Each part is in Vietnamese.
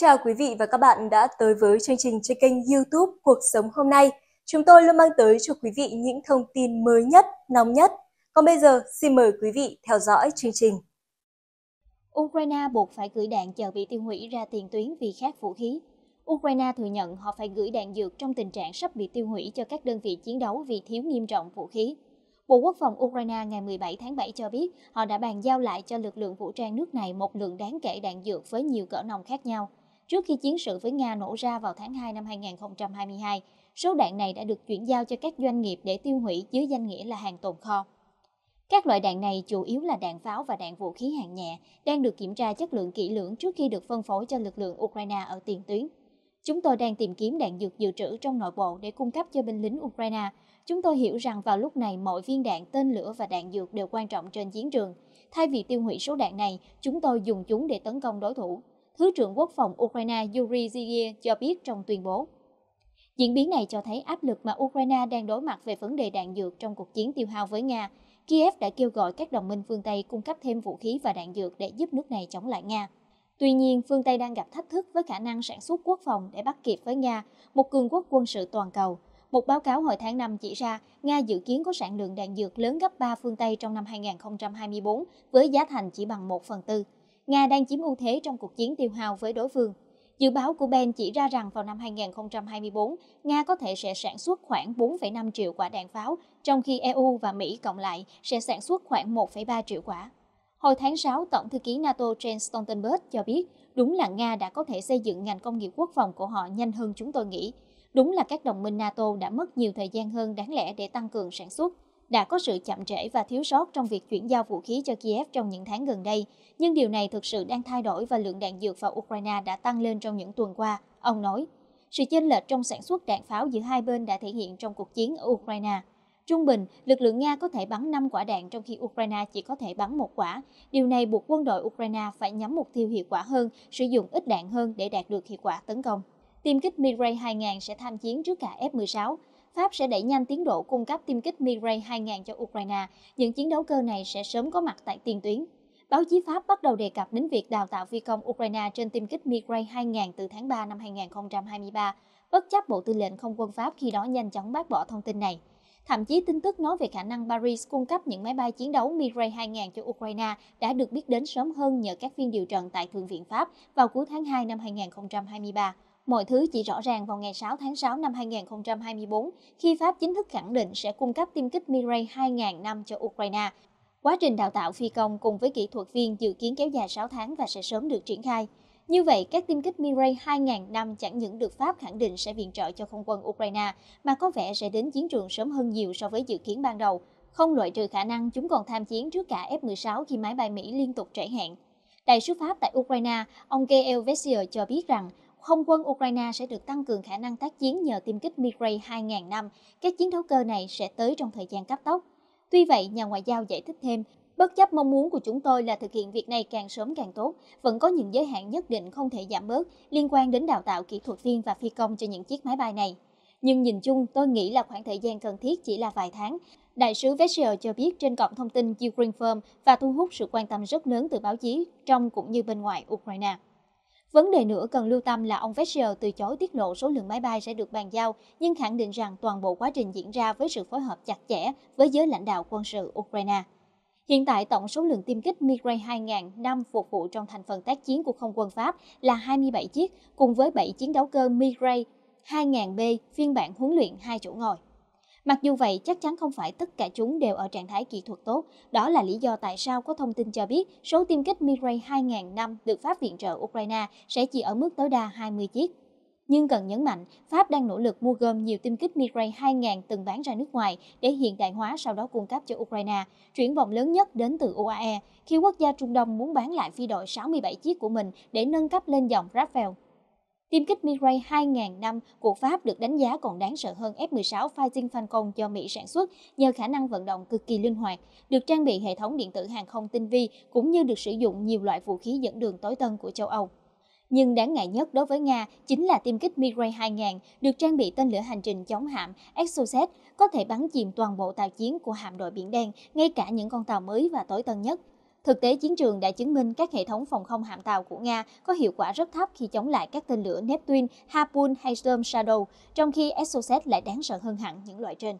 chào quý vị và các bạn đã tới với chương trình trên kênh youtube Cuộc Sống Hôm Nay. Chúng tôi luôn mang tới cho quý vị những thông tin mới nhất, nóng nhất. Còn bây giờ, xin mời quý vị theo dõi chương trình. Ukraine buộc phải gửi đạn chờ bị tiêu hủy ra tiền tuyến vì khác vũ khí. Ukraine thừa nhận họ phải gửi đạn dược trong tình trạng sắp bị tiêu hủy cho các đơn vị chiến đấu vì thiếu nghiêm trọng vũ khí. Bộ Quốc phòng Ukraine ngày 17 tháng 7 cho biết họ đã bàn giao lại cho lực lượng vũ trang nước này một lượng đáng kể đạn dược với nhiều cỡ nòng khác nhau trước khi chiến sự với Nga nổ ra vào tháng 2 năm 2022, số đạn này đã được chuyển giao cho các doanh nghiệp để tiêu hủy dưới danh nghĩa là hàng tồn kho. Các loại đạn này chủ yếu là đạn pháo và đạn vũ khí hạng nhẹ, đang được kiểm tra chất lượng kỹ lưỡng trước khi được phân phối cho lực lượng Ukraine ở tiền tuyến. Chúng tôi đang tìm kiếm đạn dược dự trữ trong nội bộ để cung cấp cho binh lính Ukraine. Chúng tôi hiểu rằng vào lúc này mọi viên đạn, tên lửa và đạn dược đều quan trọng trên chiến trường. Thay vì tiêu hủy số đạn này, chúng tôi dùng chúng để tấn công đối thủ. Thứ trưởng Quốc phòng Ukraine Yuri Zygir cho biết trong tuyên bố. Diễn biến này cho thấy áp lực mà Ukraine đang đối mặt về vấn đề đạn dược trong cuộc chiến tiêu hao với Nga. Kiev đã kêu gọi các đồng minh phương Tây cung cấp thêm vũ khí và đạn dược để giúp nước này chống lại Nga. Tuy nhiên, phương Tây đang gặp thách thức với khả năng sản xuất quốc phòng để bắt kịp với Nga, một cường quốc quân sự toàn cầu. Một báo cáo hồi tháng 5 chỉ ra, Nga dự kiến có sản lượng đạn dược lớn gấp 3 phương Tây trong năm 2024 với giá thành chỉ bằng 1 phần tư. Nga đang chiếm ưu thế trong cuộc chiến tiêu hao với đối phương. Dự báo của Ben chỉ ra rằng vào năm 2024, Nga có thể sẽ sản xuất khoảng 4,5 triệu quả đạn pháo, trong khi EU và Mỹ cộng lại sẽ sản xuất khoảng 1,3 triệu quả. Hồi tháng 6, Tổng thư ký NATO Jens Stoltenberg cho biết, đúng là Nga đã có thể xây dựng ngành công nghiệp quốc phòng của họ nhanh hơn chúng tôi nghĩ. Đúng là các đồng minh NATO đã mất nhiều thời gian hơn đáng lẽ để tăng cường sản xuất đã có sự chậm trễ và thiếu sót trong việc chuyển giao vũ khí cho Kiev trong những tháng gần đây, nhưng điều này thực sự đang thay đổi và lượng đạn dược vào Ukraine đã tăng lên trong những tuần qua, ông nói. Sự chênh lệch trong sản xuất đạn pháo giữa hai bên đã thể hiện trong cuộc chiến ở Ukraine. Trung bình, lực lượng Nga có thể bắn 5 quả đạn trong khi Ukraine chỉ có thể bắn một quả. Điều này buộc quân đội Ukraine phải nhắm mục tiêu hiệu quả hơn, sử dụng ít đạn hơn để đạt được hiệu quả tấn công. Tiêm kích Mirai 2000 sẽ tham chiến trước cả F-16. Pháp sẽ đẩy nhanh tiến độ cung cấp tiêm kích Mirage 2000 cho Ukraine. Những chiến đấu cơ này sẽ sớm có mặt tại tiền tuyến. Báo chí Pháp bắt đầu đề cập đến việc đào tạo phi công Ukraine trên tiêm kích Mirage 2000 từ tháng 3 năm 2023, bất chấp Bộ Tư lệnh Không quân Pháp khi đó nhanh chóng bác bỏ thông tin này. Thậm chí tin tức nói về khả năng Paris cung cấp những máy bay chiến đấu Mirage 2000 cho Ukraine đã được biết đến sớm hơn nhờ các phiên điều trần tại Thượng viện Pháp vào cuối tháng 2 năm 2023. Mọi thứ chỉ rõ ràng vào ngày 6 tháng 6 năm 2024 khi Pháp chính thức khẳng định sẽ cung cấp tiêm kích Mirai 2000 năm cho Ukraine. Quá trình đào tạo phi công cùng với kỹ thuật viên dự kiến kéo dài 6 tháng và sẽ sớm được triển khai. Như vậy, các tiêm kích Mirai 2000 năm chẳng những được Pháp khẳng định sẽ viện trợ cho không quân Ukraine, mà có vẻ sẽ đến chiến trường sớm hơn nhiều so với dự kiến ban đầu. Không loại trừ khả năng chúng còn tham chiến trước cả F-16 khi máy bay Mỹ liên tục trễ hẹn. Đại sứ Pháp tại Ukraine, ông Gael Vessier cho biết rằng không quân Ukraine sẽ được tăng cường khả năng tác chiến nhờ tiêm kích Mirage 2000 năm. Các chiến đấu cơ này sẽ tới trong thời gian cấp tốc. Tuy vậy, nhà ngoại giao giải thích thêm, bất chấp mong muốn của chúng tôi là thực hiện việc này càng sớm càng tốt, vẫn có những giới hạn nhất định không thể giảm bớt liên quan đến đào tạo kỹ thuật viên và phi công cho những chiếc máy bay này. Nhưng nhìn chung, tôi nghĩ là khoảng thời gian cần thiết chỉ là vài tháng. Đại sứ Vessier cho biết trên cổng thông tin Ukraine Firm và thu hút sự quan tâm rất lớn từ báo chí trong cũng như bên ngoài Ukraine. Vấn đề nữa cần lưu tâm là ông Vessel từ chối tiết lộ số lượng máy bay sẽ được bàn giao, nhưng khẳng định rằng toàn bộ quá trình diễn ra với sự phối hợp chặt chẽ với giới lãnh đạo quân sự Ukraine. Hiện tại, tổng số lượng tiêm kích Migrate 2000 năm phục vụ trong thành phần tác chiến của không quân Pháp là 27 chiếc, cùng với 7 chiến đấu cơ Migrate 2000B phiên bản huấn luyện hai chỗ ngồi. Mặc dù vậy, chắc chắn không phải tất cả chúng đều ở trạng thái kỹ thuật tốt. Đó là lý do tại sao có thông tin cho biết số tiêm kích Mirai 2000 năm được Pháp viện trợ Ukraine sẽ chỉ ở mức tối đa 20 chiếc. Nhưng cần nhấn mạnh, Pháp đang nỗ lực mua gom nhiều tiêm kích Mirai 2000 từng bán ra nước ngoài để hiện đại hóa sau đó cung cấp cho Ukraine. Chuyển vọng lớn nhất đến từ UAE, khi quốc gia Trung Đông muốn bán lại phi đội 67 chiếc của mình để nâng cấp lên dòng Rafale Tiêm kích Mirai 2000 năm của Pháp được đánh giá còn đáng sợ hơn F-16 Fighting Falcon do Mỹ sản xuất nhờ khả năng vận động cực kỳ linh hoạt, được trang bị hệ thống điện tử hàng không tinh vi cũng như được sử dụng nhiều loại vũ khí dẫn đường tối tân của châu Âu. Nhưng đáng ngại nhất đối với Nga chính là tiêm kích Mirai 2000 được trang bị tên lửa hành trình chống hạm Exocet có thể bắn chìm toàn bộ tàu chiến của hạm đội Biển Đen, ngay cả những con tàu mới và tối tân nhất. Thực tế chiến trường đã chứng minh các hệ thống phòng không hạm tàu của Nga có hiệu quả rất thấp khi chống lại các tên lửa Neptune, Harpoon hay Storm Shadow, trong khi Exocet lại đáng sợ hơn hẳn những loại trên.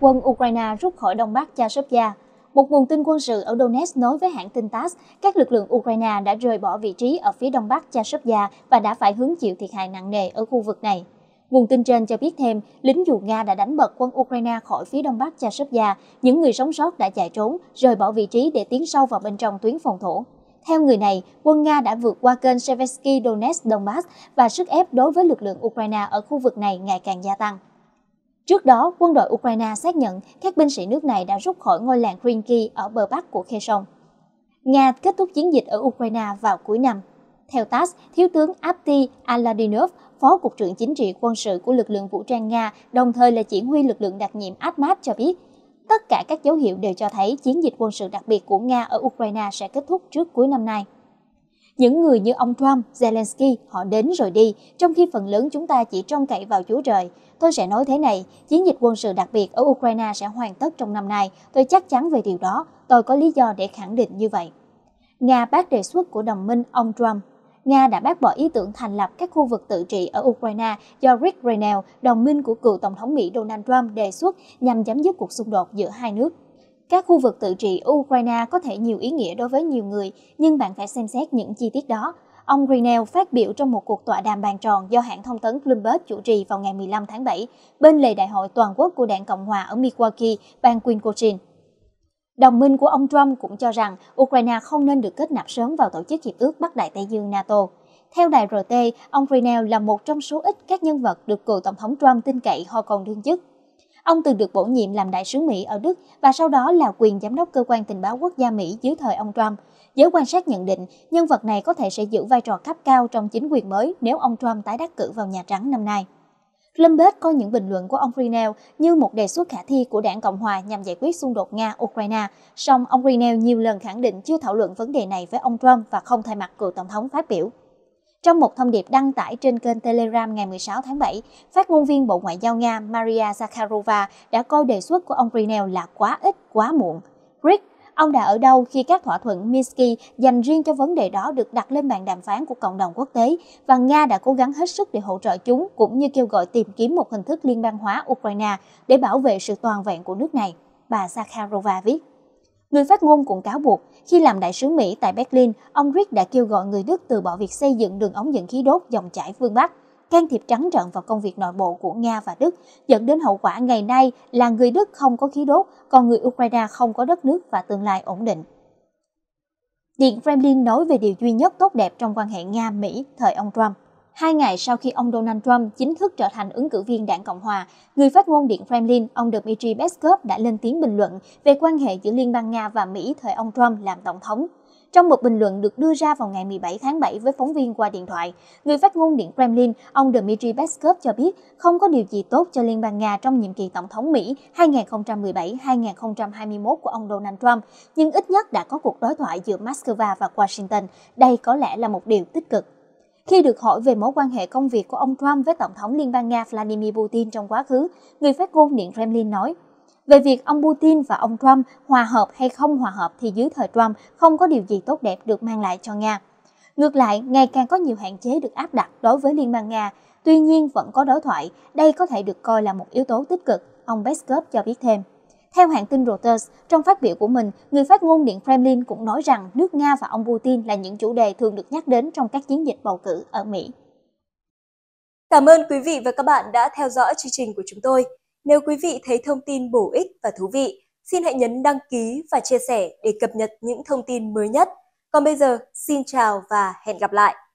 Quân Ukraine rút khỏi Đông Bắc Chasovia một nguồn tin quân sự ở Donetsk nói với hãng tin TASS, các lực lượng Ukraine đã rời bỏ vị trí ở phía đông bắc Chasovia và đã phải hứng chịu thiệt hại nặng nề ở khu vực này. Nguồn tin trên cho biết thêm, lính dù Nga đã đánh bật quân Ukraine khỏi phía đông bắc Chasovia. Những người sống sót đã chạy trốn, rời bỏ vị trí để tiến sâu vào bên trong tuyến phòng thủ. Theo người này, quân Nga đã vượt qua kênh Sevesky Donetsk Donbass và sức ép đối với lực lượng Ukraine ở khu vực này ngày càng gia tăng. Trước đó, quân đội Ukraine xác nhận các binh sĩ nước này đã rút khỏi ngôi làng Krinky ở bờ bắc của Kherson. Nga kết thúc chiến dịch ở Ukraine vào cuối năm. Theo TASS, Thiếu tướng Abdi Aladinov, Phó Cục trưởng Chính trị quân sự của lực lượng vũ trang Nga, đồng thời là chỉ huy lực lượng đặc nhiệm Atmat cho biết, tất cả các dấu hiệu đều cho thấy chiến dịch quân sự đặc biệt của Nga ở Ukraine sẽ kết thúc trước cuối năm nay. Những người như ông Trump, Zelensky, họ đến rồi đi, trong khi phần lớn chúng ta chỉ trông cậy vào Chúa Trời. Tôi sẽ nói thế này, chiến dịch quân sự đặc biệt ở Ukraine sẽ hoàn tất trong năm nay. Tôi chắc chắn về điều đó, tôi có lý do để khẳng định như vậy. Nga bác đề xuất của đồng minh ông Trump Nga đã bác bỏ ý tưởng thành lập các khu vực tự trị ở Ukraine do Rick Renell, đồng minh của cựu Tổng thống Mỹ Donald Trump đề xuất nhằm chấm dứt cuộc xung đột giữa hai nước. Các khu vực tự trị ở Ukraine có thể nhiều ý nghĩa đối với nhiều người, nhưng bạn phải xem xét những chi tiết đó. Ông Renell phát biểu trong một cuộc tọa đàm bàn tròn do hãng thông tấn Bloomberg chủ trì vào ngày 15 tháng 7 bên lề đại hội toàn quốc của Đảng Cộng hòa ở Milwaukee, bang Wisconsin. Đồng minh của ông Trump cũng cho rằng Ukraine không nên được kết nạp sớm vào Tổ chức Hiệp ước Bắc Đại Tây Dương NATO. Theo đài RT, ông Grinnell là một trong số ít các nhân vật được cựu Tổng thống Trump tin cậy hồi còn đương chức. Ông từng được bổ nhiệm làm đại sứ Mỹ ở Đức và sau đó là quyền giám đốc cơ quan tình báo quốc gia Mỹ dưới thời ông Trump. Giới quan sát nhận định, nhân vật này có thể sẽ giữ vai trò cấp cao trong chính quyền mới nếu ông Trump tái đắc cử vào Nhà Trắng năm nay. Lumbeth coi những bình luận của ông Rinell như một đề xuất khả thi của đảng Cộng hòa nhằm giải quyết xung đột Nga-Ukraine. Song ông Rinell nhiều lần khẳng định chưa thảo luận vấn đề này với ông Trump và không thay mặt cựu tổng thống phát biểu. Trong một thông điệp đăng tải trên kênh Telegram ngày 16 tháng 7, phát ngôn viên Bộ Ngoại giao Nga Maria Zakharova đã coi đề xuất của ông Rinell là quá ít, quá muộn. Rick Ông đã ở đâu khi các thỏa thuận Minsk dành riêng cho vấn đề đó được đặt lên bàn đàm phán của cộng đồng quốc tế và Nga đã cố gắng hết sức để hỗ trợ chúng cũng như kêu gọi tìm kiếm một hình thức liên bang hóa Ukraine để bảo vệ sự toàn vẹn của nước này, bà Zakharova viết. Người phát ngôn cũng cáo buộc, khi làm đại sứ Mỹ tại Berlin, ông Rick đã kêu gọi người Đức từ bỏ việc xây dựng đường ống dẫn khí đốt dòng chảy phương Bắc can thiệp trắng trợn vào công việc nội bộ của Nga và Đức, dẫn đến hậu quả ngày nay là người Đức không có khí đốt, còn người Ukraine không có đất nước và tương lai ổn định. Điện Kremlin nói về điều duy nhất tốt đẹp trong quan hệ Nga-Mỹ thời ông Trump. Hai ngày sau khi ông Donald Trump chính thức trở thành ứng cử viên đảng Cộng hòa, người phát ngôn Điện Kremlin, ông Dmitry Peskov đã lên tiếng bình luận về quan hệ giữa Liên bang Nga và Mỹ thời ông Trump làm tổng thống. Trong một bình luận được đưa ra vào ngày 17 tháng 7 với phóng viên qua điện thoại, người phát ngôn Điện Kremlin, ông Dmitry Peskov cho biết không có điều gì tốt cho Liên bang Nga trong nhiệm kỳ Tổng thống Mỹ 2017-2021 của ông Donald Trump, nhưng ít nhất đã có cuộc đối thoại giữa Moscow và Washington. Đây có lẽ là một điều tích cực. Khi được hỏi về mối quan hệ công việc của ông Trump với Tổng thống Liên bang Nga Vladimir Putin trong quá khứ, người phát ngôn Điện Kremlin nói – về việc ông Putin và ông Trump hòa hợp hay không hòa hợp thì dưới thời Trump không có điều gì tốt đẹp được mang lại cho Nga. Ngược lại, ngày càng có nhiều hạn chế được áp đặt đối với Liên bang Nga, tuy nhiên vẫn có đối thoại, đây có thể được coi là một yếu tố tích cực, ông Peskov cho biết thêm. Theo hãng tin Reuters, trong phát biểu của mình, người phát ngôn Điện Kremlin cũng nói rằng nước Nga và ông Putin là những chủ đề thường được nhắc đến trong các chiến dịch bầu cử ở Mỹ. Cảm ơn quý vị và các bạn đã theo dõi chương trình của chúng tôi. Nếu quý vị thấy thông tin bổ ích và thú vị, xin hãy nhấn đăng ký và chia sẻ để cập nhật những thông tin mới nhất. Còn bây giờ, xin chào và hẹn gặp lại!